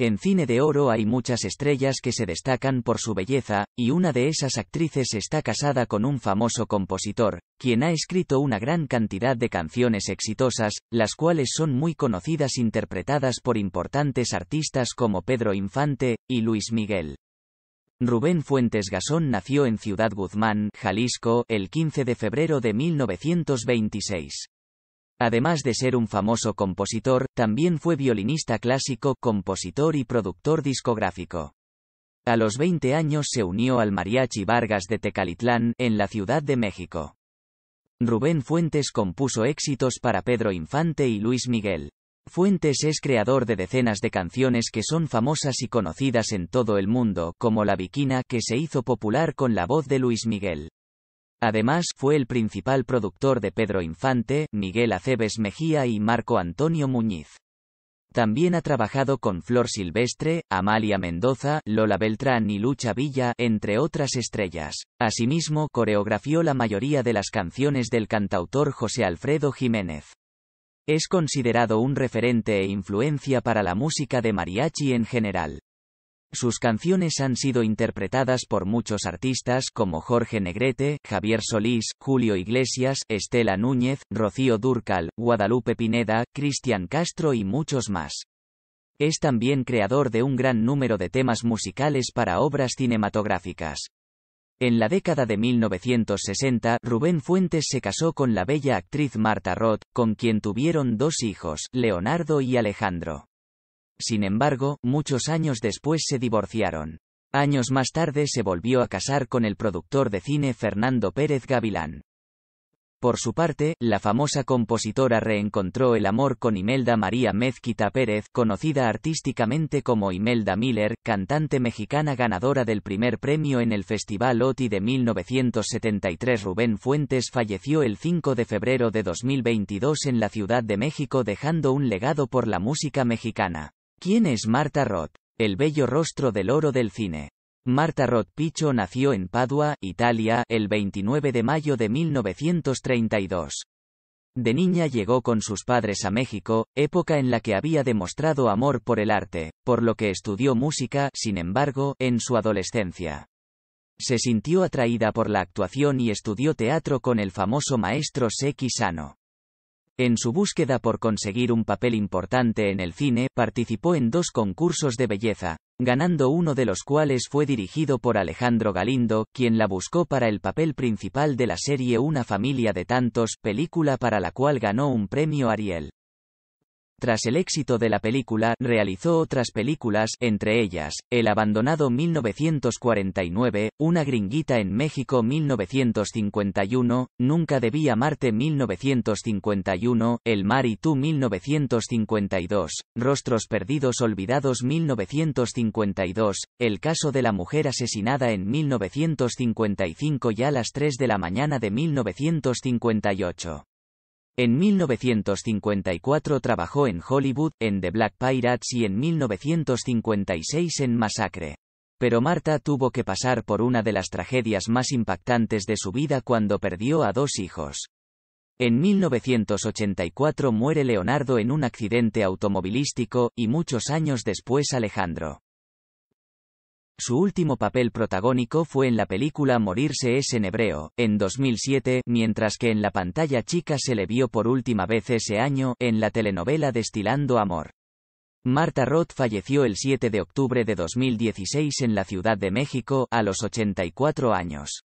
En Cine de Oro hay muchas estrellas que se destacan por su belleza, y una de esas actrices está casada con un famoso compositor, quien ha escrito una gran cantidad de canciones exitosas, las cuales son muy conocidas interpretadas por importantes artistas como Pedro Infante, y Luis Miguel. Rubén Fuentes Gasón nació en Ciudad Guzmán, Jalisco, el 15 de febrero de 1926. Además de ser un famoso compositor, también fue violinista clásico, compositor y productor discográfico. A los 20 años se unió al Mariachi Vargas de Tecalitlán, en la Ciudad de México. Rubén Fuentes compuso éxitos para Pedro Infante y Luis Miguel. Fuentes es creador de decenas de canciones que son famosas y conocidas en todo el mundo, como La Viquina, que se hizo popular con la voz de Luis Miguel. Además, fue el principal productor de Pedro Infante, Miguel Aceves Mejía y Marco Antonio Muñiz. También ha trabajado con Flor Silvestre, Amalia Mendoza, Lola Beltrán y Lucha Villa, entre otras estrellas. Asimismo, coreografió la mayoría de las canciones del cantautor José Alfredo Jiménez. Es considerado un referente e influencia para la música de mariachi en general. Sus canciones han sido interpretadas por muchos artistas como Jorge Negrete, Javier Solís, Julio Iglesias, Estela Núñez, Rocío Durcal, Guadalupe Pineda, Cristian Castro y muchos más. Es también creador de un gran número de temas musicales para obras cinematográficas. En la década de 1960, Rubén Fuentes se casó con la bella actriz Marta Roth, con quien tuvieron dos hijos, Leonardo y Alejandro. Sin embargo, muchos años después se divorciaron. Años más tarde se volvió a casar con el productor de cine Fernando Pérez Gavilán. Por su parte, la famosa compositora reencontró el amor con Imelda María Mezquita Pérez, conocida artísticamente como Imelda Miller, cantante mexicana ganadora del primer premio en el Festival OTI de 1973. Rubén Fuentes falleció el 5 de febrero de 2022 en la Ciudad de México dejando un legado por la música mexicana. ¿Quién es Marta Roth? El bello rostro del oro del cine. Marta Roth Picho nació en Padua, Italia, el 29 de mayo de 1932. De niña llegó con sus padres a México, época en la que había demostrado amor por el arte, por lo que estudió música, sin embargo, en su adolescencia. Se sintió atraída por la actuación y estudió teatro con el famoso maestro Seki Sano. En su búsqueda por conseguir un papel importante en el cine, participó en dos concursos de belleza, ganando uno de los cuales fue dirigido por Alejandro Galindo, quien la buscó para el papel principal de la serie Una familia de tantos, película para la cual ganó un premio Ariel. Tras el éxito de la película, realizó otras películas, entre ellas, El abandonado 1949, Una gringuita en México 1951, Nunca debía amarte 1951, El mar y tú 1952, Rostros perdidos olvidados 1952, El caso de la mujer asesinada en 1955 y a las 3 de la mañana de 1958. En 1954 trabajó en Hollywood, en The Black Pirates y en 1956 en Masacre. Pero Marta tuvo que pasar por una de las tragedias más impactantes de su vida cuando perdió a dos hijos. En 1984 muere Leonardo en un accidente automovilístico, y muchos años después Alejandro. Su último papel protagónico fue en la película Morirse es en hebreo, en 2007, mientras que en la pantalla chica se le vio por última vez ese año, en la telenovela Destilando Amor. Marta Roth falleció el 7 de octubre de 2016 en la Ciudad de México, a los 84 años.